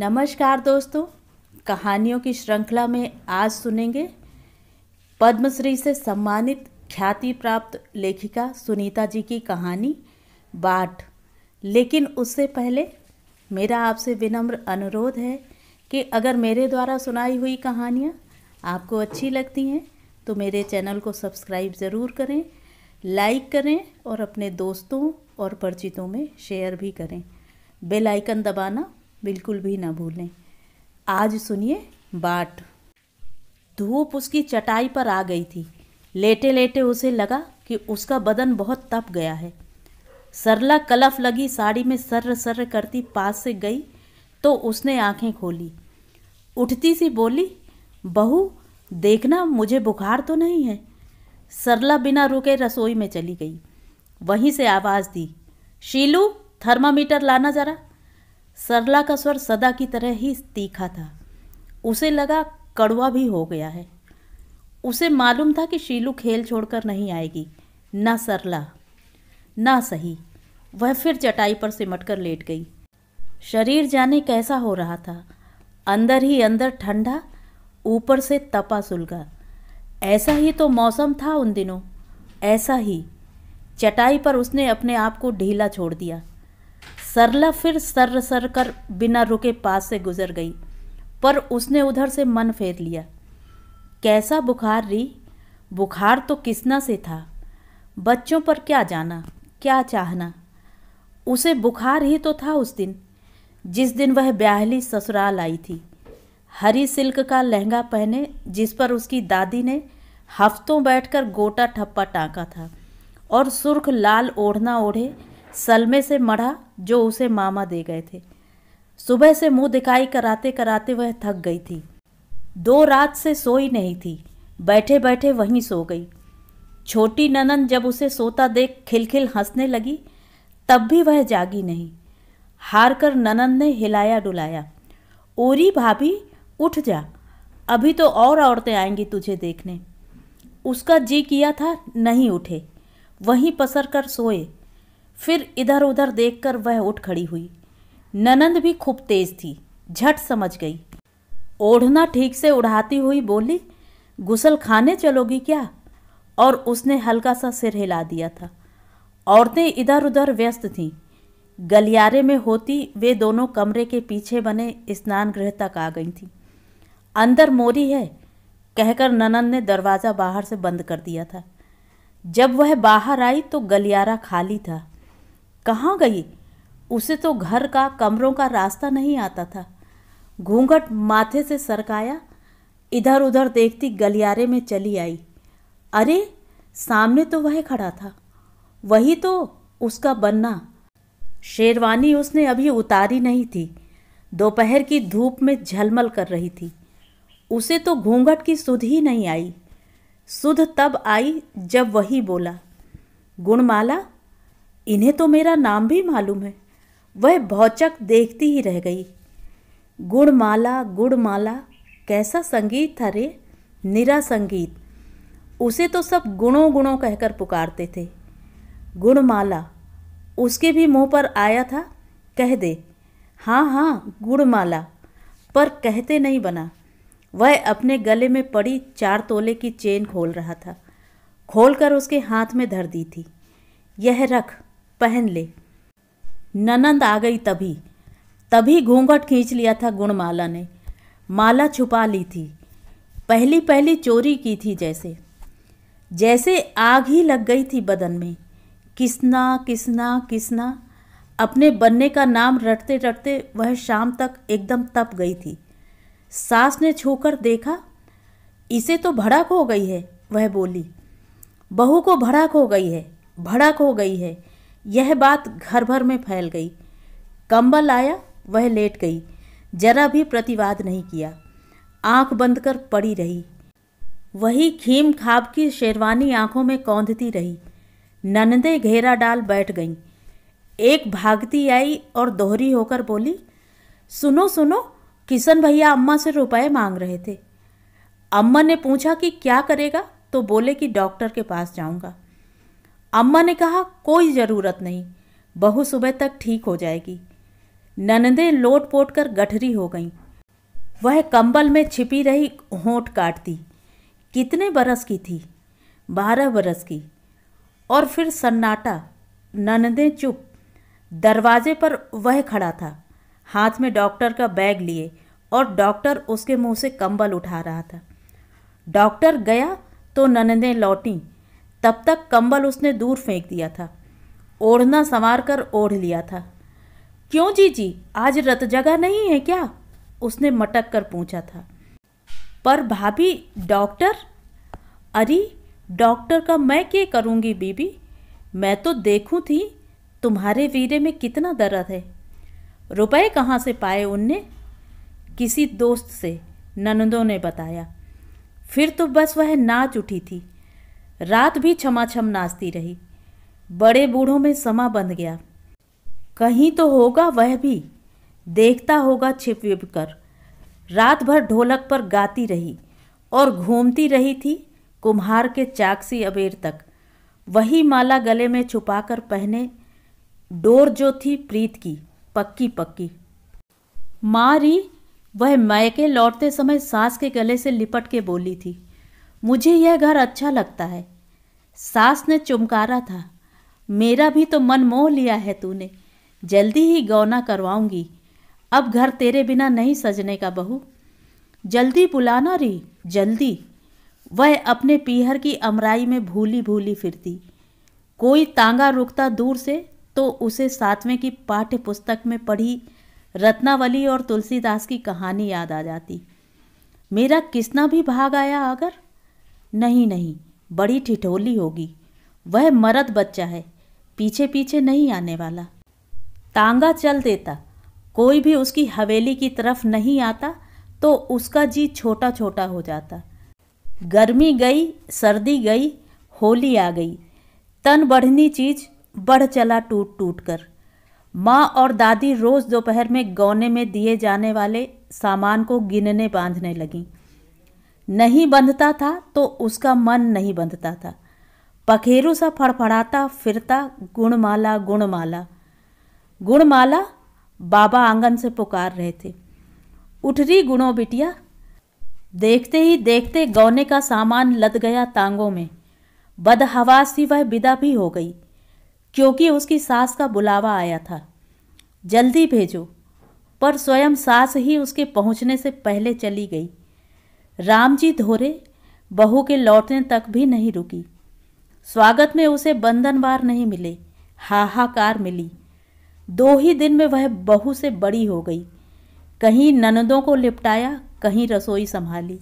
नमस्कार दोस्तों कहानियों की श्रृंखला में आज सुनेंगे पद्मश्री से सम्मानित ख्याति प्राप्त लेखिका सुनीता जी की कहानी बाट लेकिन उससे पहले मेरा आपसे विनम्र अनुरोध है कि अगर मेरे द्वारा सुनाई हुई कहानियाँ आपको अच्छी लगती हैं तो मेरे चैनल को सब्सक्राइब ज़रूर करें लाइक करें और अपने दोस्तों और परिचितों में शेयर भी करें बेल आइकन दबाना बिल्कुल भी ना भूलें आज सुनिए बाट धूप उसकी चटाई पर आ गई थी लेटे लेटे उसे लगा कि उसका बदन बहुत तप गया है सरला कलफ लगी साड़ी में सर्र सर्र करती पास से गई तो उसने आंखें खोली उठती सी बोली बहू देखना मुझे बुखार तो नहीं है सरला बिना रुके रसोई में चली गई वहीं से आवाज़ दी शीलू थर्मामीटर लाना ज़रा सरला का स्वर सदा की तरह ही तीखा था उसे लगा कड़वा भी हो गया है उसे मालूम था कि शीलू खेल छोड़कर नहीं आएगी ना सरला ना सही वह फिर चटाई पर सिमट कर लेट गई शरीर जाने कैसा हो रहा था अंदर ही अंदर ठंडा ऊपर से तपा सुलगा ऐसा ही तो मौसम था उन दिनों ऐसा ही चटाई पर उसने अपने आप को ढीला छोड़ दिया सरला फिर सर सर कर बिना रुके पास से गुजर गई पर उसने उधर से मन फेर लिया कैसा बुखार री बुखार तो किसना से था बच्चों पर क्या जाना क्या चाहना उसे बुखार ही तो था उस दिन जिस दिन वह ब्याहली ससुराल आई थी हरी सिल्क का लहंगा पहने जिस पर उसकी दादी ने हफ्तों बैठकर गोटा ठप्पा टाँका था और सुर्ख लाल ओढ़ना ओढ़े सलमे से मढ़ा जो उसे मामा दे गए थे सुबह से मुंह दिखाई कराते कराते वह थक गई थी दो रात से सोई नहीं थी बैठे बैठे वहीं सो गई छोटी ननन जब उसे सोता देख खिलखिल हंसने लगी तब भी वह जागी नहीं हार कर ननन ने हिलाया डुलाया ओरी भाभी उठ जा अभी तो और औरतें आएंगी तुझे देखने उसका जी किया था नहीं उठे वहीं पसर कर सोए फिर इधर उधर देखकर वह उठ खड़ी हुई ननंद भी खूब तेज थी झट समझ गई ओढ़ना ठीक से उड़ाती हुई बोली गुसल खाने चलोगी क्या और उसने हल्का सा सिर हिला दिया था औरतें इधर उधर व्यस्त थीं गलियारे में होती वे दोनों कमरे के पीछे बने स्नान गृह तक आ गई थीं अंदर मोरी है कहकर ननंद ने दरवाज़ा बाहर से बंद कर दिया था जब वह बाहर आई तो गलियारा खाली था कहाँ गई उसे तो घर का कमरों का रास्ता नहीं आता था घूंघट माथे से सरकाया इधर उधर देखती गलियारे में चली आई अरे सामने तो वह खड़ा था वही तो उसका बनना शेरवानी उसने अभी उतारी नहीं थी दोपहर की धूप में झलमल कर रही थी उसे तो घूंघट की सुध ही नहीं आई सुध तब आई जब वही बोला गुणमाला इन्हें तो मेरा नाम भी मालूम है वह भौचक देखती ही रह गई गुड़माला गुड़माला कैसा संगीत था रे निरा संगीत उसे तो सब गुणों गुणों कहकर पुकारते थे गुड़माला उसके भी मुंह पर आया था कह दे हाँ हाँ गुड़माला पर कहते नहीं बना वह अपने गले में पड़ी चार तोले की चेन खोल रहा था खोलकर उसके हाथ में धर दी थी यह रख पहन ले ननंद आ गई तभी तभी घूंघट खींच लिया था गुणमाला ने माला छुपा ली थी पहली पहली चोरी की थी जैसे जैसे आग ही लग गई थी बदन में किसना किसना किसना अपने बनने का नाम रटते रटते वह शाम तक एकदम तप गई थी सास ने छूकर देखा इसे तो भड़क हो गई है वह बोली बहू को भड़क हो गई है भड़क हो गई है यह बात घर भर में फैल गई कंबल आया वह लेट गई जरा भी प्रतिवाद नहीं किया आंख बंद कर पड़ी रही वही खीम खाब की शेरवानी आंखों में कौंधती रही ननदे घेरा डाल बैठ गई एक भागती आई और दोहरी होकर बोली सुनो सुनो किशन भैया अम्मा से रुपए मांग रहे थे अम्मा ने पूछा कि क्या करेगा तो बोले कि डॉक्टर के पास जाऊंगा अम्मा ने कहा कोई ज़रूरत नहीं बहू सुबह तक ठीक हो जाएगी ननदे लोट पोट कर गठरी हो गईं वह कंबल में छिपी रही होंठ काटती कितने बरस की थी बारह बरस की और फिर सन्नाटा ननदे चुप दरवाजे पर वह खड़ा था हाथ में डॉक्टर का बैग लिए और डॉक्टर उसके मुंह से कंबल उठा रहा था डॉक्टर गया तो ननदे लौटी तब तक कंबल उसने दूर फेंक दिया था ओढ़ना संवार कर ओढ़ लिया था क्यों जी जी आज रत जगह नहीं है क्या उसने मटक कर पूछा था पर भाभी डॉक्टर अरे डॉक्टर का मैं क्या करूँगी बीबी मैं तो देखूँ थी तुम्हारे वीरे में कितना दर्द है रुपए कहाँ से पाए उनने किसी दोस्त से नंदों ने बताया फिर तो बस वह नाच उठी थी रात भी छमाछम नाचती रही बड़े बूढ़ों में समा बंध गया कहीं तो होगा वह भी देखता होगा छिप विप कर रात भर ढोलक पर गाती रही और घूमती रही थी कुम्हार के चाकसी अबेर तक वही माला गले में छुपाकर पहने डोर जो थी प्रीत की पक्की पक्की मारी वह मैके लौटते समय सास के गले से लिपट के बोली थी मुझे यह घर अच्छा लगता है सास ने चुमकारा था मेरा भी तो मन मोह लिया है तूने जल्दी ही गौना करवाऊंगी अब घर तेरे बिना नहीं सजने का बहू जल्दी बुलाना री जल्दी वह अपने पीहर की अमराई में भूली भूली फिरती कोई तांगा रुकता दूर से तो उसे सातवें की पाठ्य पुस्तक में पढ़ी रत्नावली और तुलसीदास की कहानी याद आ जाती मेरा किसना भी भाग आया अगर नहीं नहीं बड़ी ठिठोली होगी वह मरद बच्चा है पीछे पीछे नहीं आने वाला तांगा चल देता कोई भी उसकी हवेली की तरफ नहीं आता तो उसका जी छोटा छोटा हो जाता गर्मी गई सर्दी गई होली आ गई तन बढ़नी चीज बढ़ चला टूट टूट कर माँ और दादी रोज़ दोपहर में गौने में दिए जाने वाले सामान को गिनने बांधने लगीं नहीं बंधता था तो उसका मन नहीं बंधता था पखेरु सा फड़फड़ाता फिरता गुणमाला गुणमाला गुणमाला बाबा आंगन से पुकार रहे थे उठ रही गुणों बिटिया देखते ही देखते गौने का सामान लद गया तांगों में बदहवास थी वह विदा भी हो गई क्योंकि उसकी सास का बुलावा आया था जल्दी भेजो पर स्वयं सास ही उसके पहुंचने से पहले चली गई रामजी धोरे बहू के लौटने तक भी नहीं रुकी स्वागत में उसे बंधनवार नहीं मिले हाहाकार मिली दो ही दिन में वह बहू से बड़ी हो गई कहीं ननदों को लिपटाया कहीं रसोई संभाली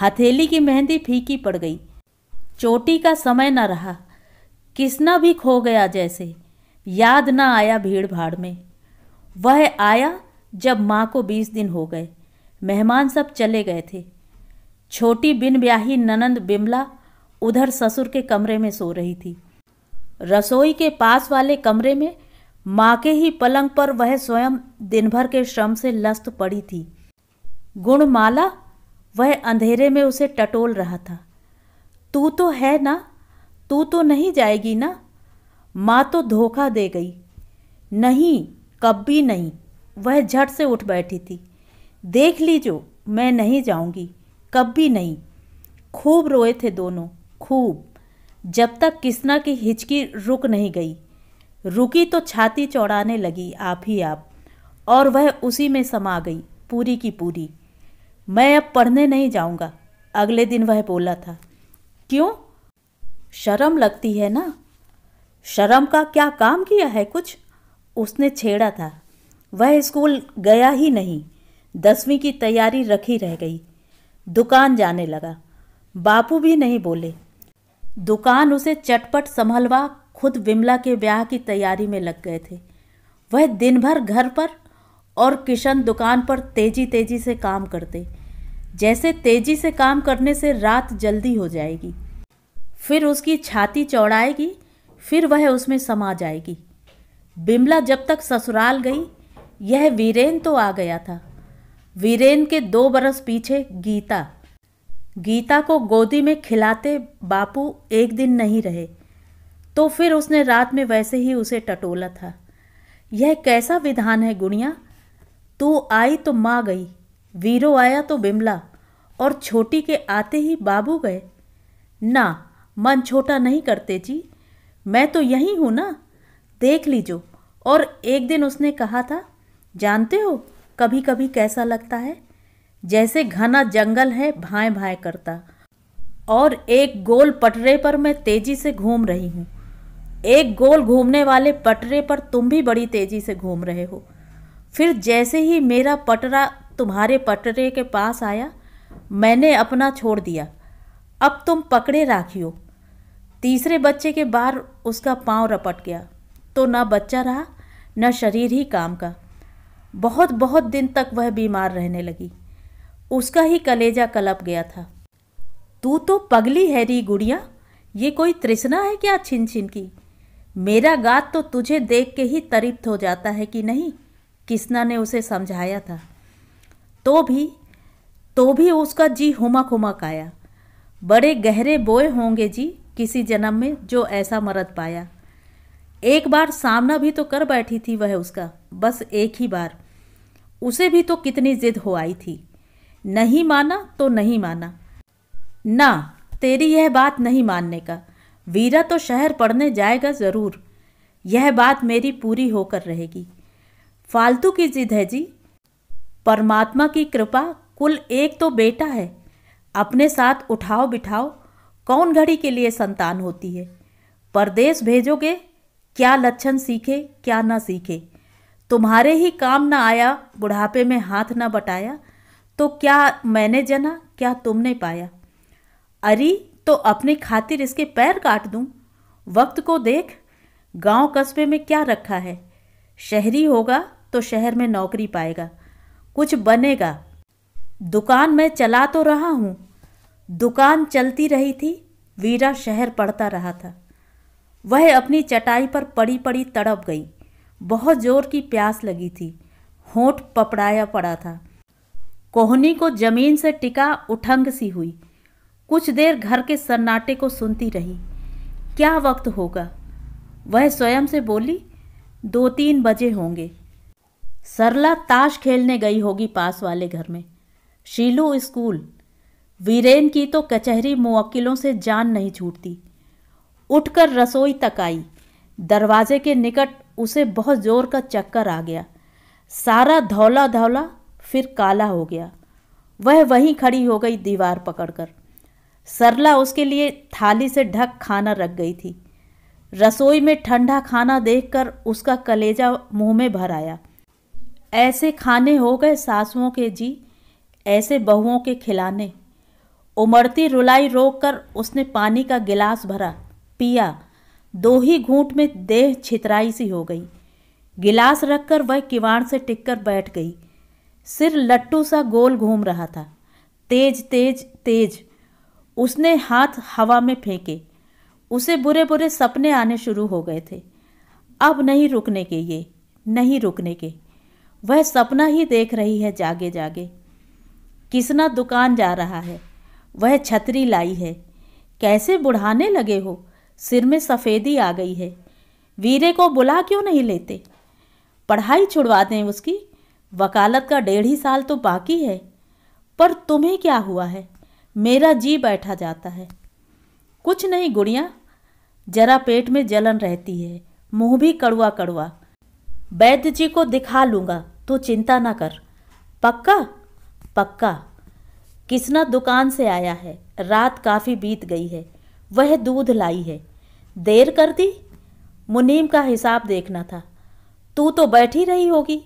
हथेली की मेहंदी फीकी पड़ गई चोटी का समय न रहा किसना भी खो गया जैसे याद न आया भीड़ भाड़ में वह आया जब माँ को बीस दिन हो गए मेहमान सब चले गए थे छोटी बिन ब्याही ननंद बिमला उधर ससुर के कमरे में सो रही थी रसोई के पास वाले कमरे में माँ के ही पलंग पर वह स्वयं दिन भर के श्रम से लस्त पड़ी थी गुणमाला वह अंधेरे में उसे टटोल रहा था तू तो है ना तू तो नहीं जाएगी ना माँ तो धोखा दे गई नहीं कब भी नहीं वह झट से उठ बैठी थी देख लीजो मैं नहीं जाऊंगी कभी नहीं खूब रोए थे दोनों खूब जब तक किसना की हिचकी रुक नहीं गई रुकी तो छाती चौड़ाने लगी आप ही आप और वह उसी में समा गई पूरी की पूरी मैं अब पढ़ने नहीं जाऊंगा अगले दिन वह बोला था क्यों शर्म लगती है ना शर्म का क्या काम किया है कुछ उसने छेड़ा था वह स्कूल गया ही नहीं दसवीं की तैयारी रखी रह गई दुकान जाने लगा बापू भी नहीं बोले दुकान उसे चटपट संभलवा खुद विमला के ब्याह की तैयारी में लग गए थे वह दिन भर घर पर और किशन दुकान पर तेजी तेजी से काम करते जैसे तेजी से काम करने से रात जल्दी हो जाएगी फिर उसकी छाती चौड़ाएगी फिर वह उसमें समा जाएगी बिमला जब तक ससुराल गई यह वीरेन तो आ गया था वीरेन के दो बरस पीछे गीता गीता को गोदी में खिलाते बापू एक दिन नहीं रहे तो फिर उसने रात में वैसे ही उसे टटोला था यह कैसा विधान है गुड़िया तू आई तो माँ गई वीरो आया तो बिमला और छोटी के आते ही बाबू गए ना मन छोटा नहीं करते जी मैं तो यहीं हूँ ना देख लीजो और एक दिन उसने कहा था जानते हो कभी कभी कैसा लगता है जैसे घना जंगल है भाए भाए करता और एक गोल पटरे पर मैं तेजी से घूम रही हूँ एक गोल घूमने वाले पटरे पर तुम भी बड़ी तेजी से घूम रहे हो फिर जैसे ही मेरा पटरा तुम्हारे पटरे के पास आया मैंने अपना छोड़ दिया अब तुम पकड़े राखियो तीसरे बच्चे के बार उसका पांव रपट गया तो ना बच्चा रहा न शरीर ही काम का बहुत बहुत दिन तक वह बीमार रहने लगी उसका ही कलेजा कलप गया था तू तो पगली है री गुड़िया ये कोई तृष्णा है क्या छिन छिन की मेरा गात तो तुझे देख के ही तरिप्त हो जाता है कि नहीं किसना ने उसे समझाया था तो भी तो भी उसका जी हुमक हुमक आया बड़े गहरे बोए होंगे जी किसी जन्म में जो ऐसा मरद पाया एक बार सामना भी तो कर बैठी थी वह उसका बस एक ही बार उसे भी तो कितनी जिद हो आई थी नहीं माना तो नहीं माना ना तेरी यह बात नहीं मानने का वीरा तो शहर पढ़ने जाएगा ज़रूर यह बात मेरी पूरी होकर रहेगी फालतू की जिद है जी परमात्मा की कृपा कुल एक तो बेटा है अपने साथ उठाओ बिठाओ कौन घड़ी के लिए संतान होती है परदेश भेजोगे क्या लक्षण सीखे क्या ना सीखे तुम्हारे ही काम ना आया बुढ़ापे में हाथ ना बटाया तो क्या मैंने जना क्या तुमने पाया अरे तो अपनी खातिर इसके पैर काट दूँ वक्त को देख गांव कस्बे में क्या रखा है शहरी होगा तो शहर में नौकरी पाएगा कुछ बनेगा दुकान में चला तो रहा हूँ दुकान चलती रही थी वीरा शहर पढ़ता रहा था वह अपनी चटाई पर पड़ी पड़ी तड़प गई बहुत जोर की प्यास लगी थी होठ पपड़ाया पड़ा था कोहनी को जमीन से टिका उठंग सी हुई कुछ देर घर के सन्नाटे को सुनती रही क्या वक्त होगा वह स्वयं से बोली दो तीन बजे होंगे सरला ताश खेलने गई होगी पास वाले घर में शीलू स्कूल वीरेन की तो कचहरी मुवक्किलों से जान नहीं छूटती उठकर रसोई तक आई दरवाजे के निकट उसे बहुत ज़ोर का चक्कर आ गया सारा धौला धौला फिर काला हो गया वह वहीं खड़ी हो गई दीवार पकड़कर सरला उसके लिए थाली से ढक खाना रख गई थी रसोई में ठंडा खाना देखकर उसका कलेजा मुंह में भर आया ऐसे खाने हो गए सासुओं के जी ऐसे बहुओं के खिलाने उमड़ती रुलाई रोक कर उसने पानी का गिलास भरा पिया दो ही घूंट में देह छितराई सी हो गई गिलास रखकर वह किवाड़ से टिककर बैठ गई सिर लट्टू सा गोल घूम रहा था तेज तेज तेज उसने हाथ हवा में फेंके उसे बुरे बुरे सपने आने शुरू हो गए थे अब नहीं रुकने के ये नहीं रुकने के वह सपना ही देख रही है जागे जागे किसना दुकान जा रहा है वह छतरी लाई है कैसे बुढ़ाने लगे हो सिर में सफ़ेदी आ गई है वीरे को बुला क्यों नहीं लेते पढ़ाई छुड़वा दें उसकी वकालत का डेढ़ ही साल तो बाकी है पर तुम्हें क्या हुआ है मेरा जी बैठा जाता है कुछ नहीं गुड़िया जरा पेट में जलन रहती है मुंह भी कड़वा कड़वा वैद्य जी को दिखा लूँगा तो चिंता ना कर पक्का पक्का किसना दुकान से आया है रात काफ़ी बीत गई है वह दूध लाई है देर कर दी मुनीम का हिसाब देखना था तू तो बैठी रही होगी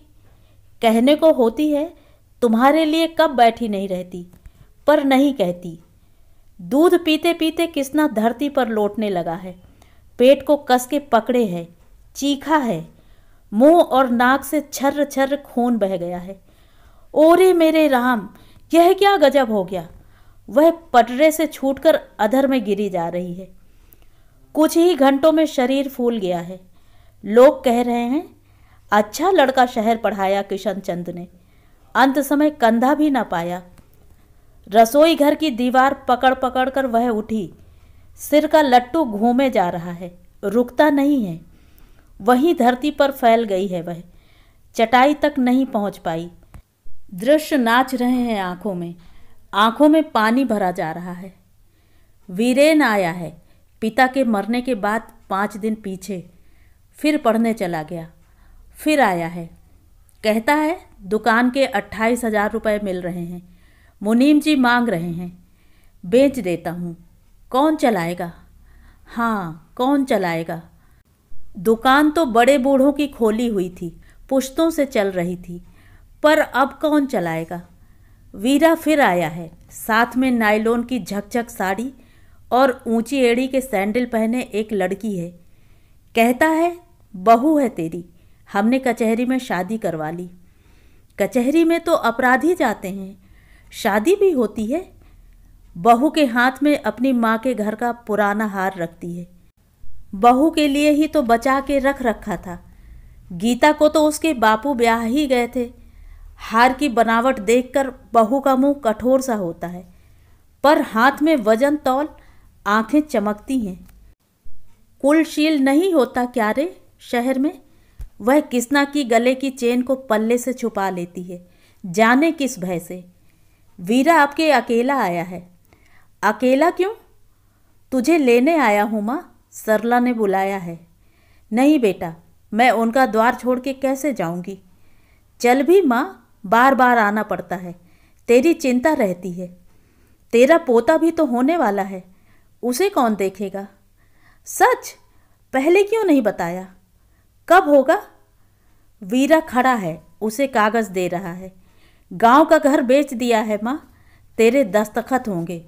कहने को होती है तुम्हारे लिए कब बैठी नहीं रहती पर नहीं कहती दूध पीते पीते किसना धरती पर लौटने लगा है पेट को कस के पकड़े है चीखा है मुंह और नाक से छर्र छर्र खून बह गया है ओरे मेरे राम यह क्या गजब हो गया वह पटरे से छूटकर अधर में गिरी जा रही है कुछ ही घंटों में शरीर फूल गया है लोग कह रहे हैं अच्छा लड़का शहर पढ़ाया किशन चंद ने अंत समय कंधा भी ना पाया रसोई घर की दीवार पकड़ पकड़ कर वह उठी सिर का लट्टू घूमे जा रहा है रुकता नहीं है वही धरती पर फैल गई है वह चटाई तक नहीं पहुंच पाई दृश्य नाच रहे हैं आंखों में आंखों में पानी भरा जा रहा है वीरेन आया है पिता के मरने के बाद पाँच दिन पीछे फिर पढ़ने चला गया फिर आया है कहता है दुकान के अट्ठाईस हज़ार रुपये मिल रहे हैं मुनीम जी मांग रहे हैं बेच देता हूँ कौन चलाएगा हाँ कौन चलाएगा दुकान तो बड़े बूढ़ों की खोली हुई थी पुश्तों से चल रही थी पर अब कौन चलाएगा वीरा फिर आया है साथ में नायलोन की झकझक साड़ी और ऊंची एड़ी के सैंडल पहने एक लड़की है कहता है बहू है तेरी हमने कचहरी में शादी करवा ली कचहरी में तो अपराधी जाते हैं शादी भी होती है बहू के हाथ में अपनी माँ के घर का पुराना हार रखती है बहू के लिए ही तो बचा के रख रखा था गीता को तो उसके बापू ब्याह ही गए थे हार की बनावट देखकर बहू का मुंह कठोर सा होता है पर हाथ में वजन तौल आंखें चमकती हैं कुलशील नहीं होता क्या रे शहर में वह किसना की गले की चेन को पल्ले से छुपा लेती है जाने किस भय से वीरा आपके अकेला आया है अकेला क्यों तुझे लेने आया हूँ माँ सरला ने बुलाया है नहीं बेटा मैं उनका द्वार छोड़ के कैसे जाऊँगी चल भी माँ बार बार आना पड़ता है तेरी चिंता रहती है तेरा पोता भी तो होने वाला है उसे कौन देखेगा सच पहले क्यों नहीं बताया कब होगा वीरा खड़ा है उसे कागज़ दे रहा है गांव का घर बेच दिया है माँ तेरे दस्तखत होंगे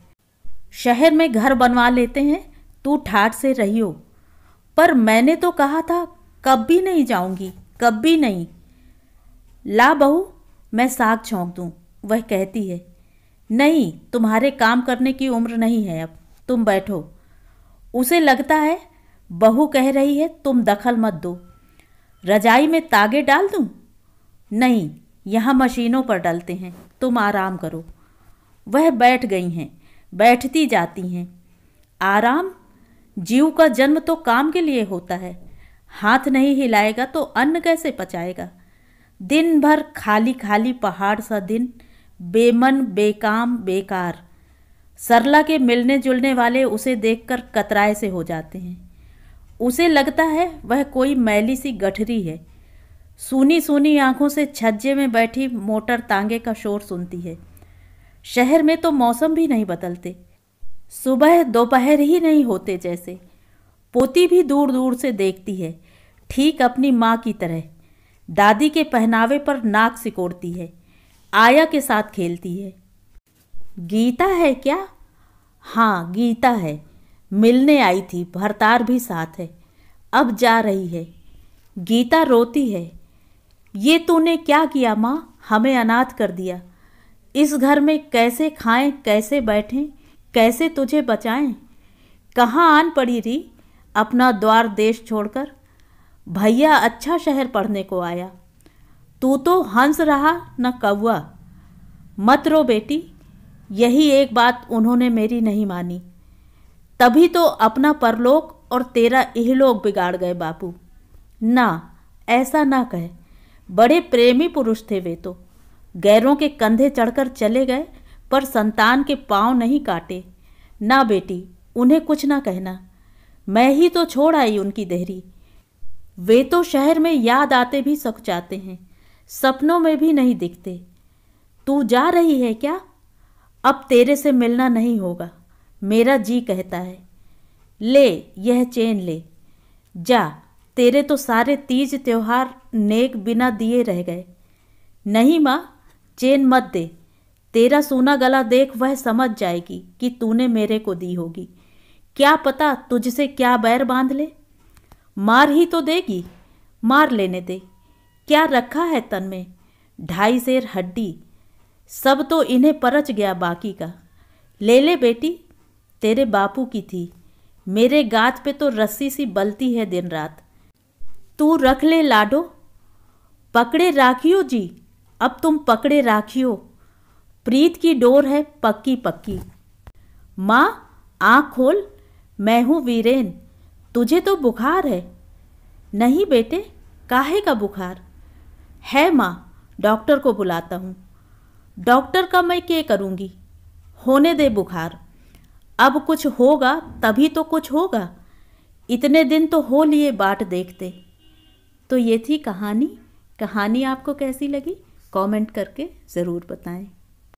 शहर में घर बनवा लेते हैं तू ठाट से रहियो पर मैंने तो कहा था कब भी नहीं जाऊंगी कब भी नहीं ला बहू मैं साग छोंक दूँ वह कहती है नहीं तुम्हारे काम करने की उम्र नहीं है अब तुम बैठो उसे लगता है बहू कह रही है तुम दखल मत दो रजाई में तागे डाल दूँ नहीं यहाँ मशीनों पर डलते हैं तुम आराम करो वह बैठ गई हैं बैठती जाती हैं आराम जीव का जन्म तो काम के लिए होता है हाथ नहीं हिलाएगा तो अन्न कैसे पचाएगा दिन भर खाली खाली पहाड़ सा दिन बेमन बेकाम बेकार सरला के मिलने जुलने वाले उसे देखकर कतराए से हो जाते हैं उसे लगता है वह कोई मैली सी गठरी है सूनी सूनी आंखों से छज्जे में बैठी मोटर तांगे का शोर सुनती है शहर में तो मौसम भी नहीं बदलते सुबह दोपहर ही नहीं होते जैसे पोती भी दूर दूर से देखती है ठीक अपनी माँ की तरह दादी के पहनावे पर नाक सिकोड़ती है आया के साथ खेलती है गीता है क्या हाँ गीता है मिलने आई थी भरतार भी साथ है अब जा रही है गीता रोती है ये तूने क्या किया माँ हमें अनाथ कर दिया इस घर में कैसे खाएं कैसे बैठें कैसे तुझे बचाएं कहाँ आन पड़ी री अपना द्वार देश छोड़कर भैया अच्छा शहर पढ़ने को आया तू तो हंस रहा न कौआ मत रो बेटी यही एक बात उन्होंने मेरी नहीं मानी तभी तो अपना परलोक और तेरा इहलोक बिगाड़ गए बापू ना ऐसा ना कहे बड़े प्रेमी पुरुष थे वे तो गैरों के कंधे चढ़कर चले गए पर संतान के पांव नहीं काटे ना बेटी उन्हें कुछ ना कहना मैं ही तो छोड़ आई उनकी देहरी वे तो शहर में याद आते भी सक जाते हैं सपनों में भी नहीं दिखते तू जा रही है क्या अब तेरे से मिलना नहीं होगा मेरा जी कहता है ले यह चेन ले जा तेरे तो सारे तीज त्योहार नेक बिना दिए रह गए नहीं माँ चेन मत दे तेरा सोना गला देख वह समझ जाएगी कि तूने मेरे को दी होगी क्या पता तुझसे क्या बैर बांध ले मार ही तो देगी मार लेने दे क्या रखा है तन में ढाई सेर हड्डी सब तो इन्हें परच गया बाकी का ले ले बेटी तेरे बापू की थी मेरे गात पे तो रस्सी सी बलती है दिन रात तू रख ले लाडो पकड़े राखियो जी अब तुम पकड़े राखियो प्रीत की डोर है पक्की पक्की माँ आँख खोल मैं हूँ वीरेन तुझे तो बुखार है नहीं बेटे काहे का बुखार है माँ डॉक्टर को बुलाता हूँ डॉक्टर का मैं क्या करूँगी होने दे बुखार अब कुछ होगा तभी तो कुछ होगा इतने दिन तो हो लिए बाट देखते तो ये थी कहानी कहानी आपको कैसी लगी कमेंट करके ज़रूर बताएं